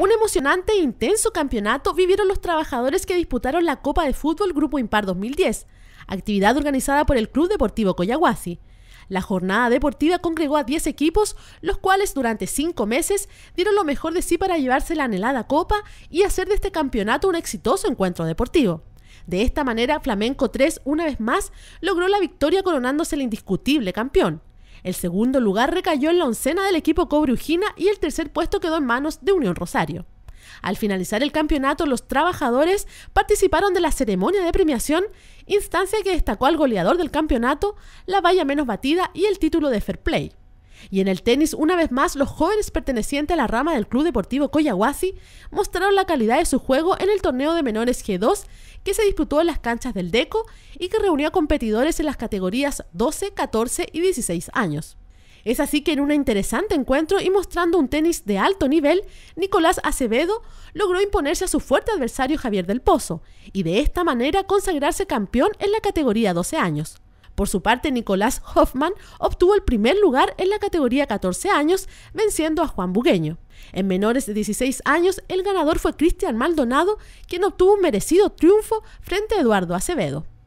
Un emocionante e intenso campeonato vivieron los trabajadores que disputaron la Copa de Fútbol Grupo Impar 2010, actividad organizada por el Club Deportivo Coyahuasi. La jornada deportiva congregó a 10 equipos, los cuales durante 5 meses dieron lo mejor de sí para llevarse la anhelada copa y hacer de este campeonato un exitoso encuentro deportivo. De esta manera, Flamenco 3, una vez más, logró la victoria coronándose el indiscutible campeón. El segundo lugar recayó en la oncena del equipo Cobrujina y el tercer puesto quedó en manos de Unión Rosario. Al finalizar el campeonato, los trabajadores participaron de la ceremonia de premiación, instancia que destacó al goleador del campeonato, la valla menos batida y el título de Fair Play. Y en el tenis, una vez más, los jóvenes pertenecientes a la rama del Club Deportivo Coyahuasi mostraron la calidad de su juego en el torneo de menores G2 que se disputó en las canchas del DECO y que reunió a competidores en las categorías 12, 14 y 16 años. Es así que en un interesante encuentro y mostrando un tenis de alto nivel, Nicolás Acevedo logró imponerse a su fuerte adversario Javier del Pozo y de esta manera consagrarse campeón en la categoría 12 años. Por su parte, Nicolás Hoffman obtuvo el primer lugar en la categoría 14 años, venciendo a Juan Bugueño. En menores de 16 años, el ganador fue Cristian Maldonado, quien obtuvo un merecido triunfo frente a Eduardo Acevedo.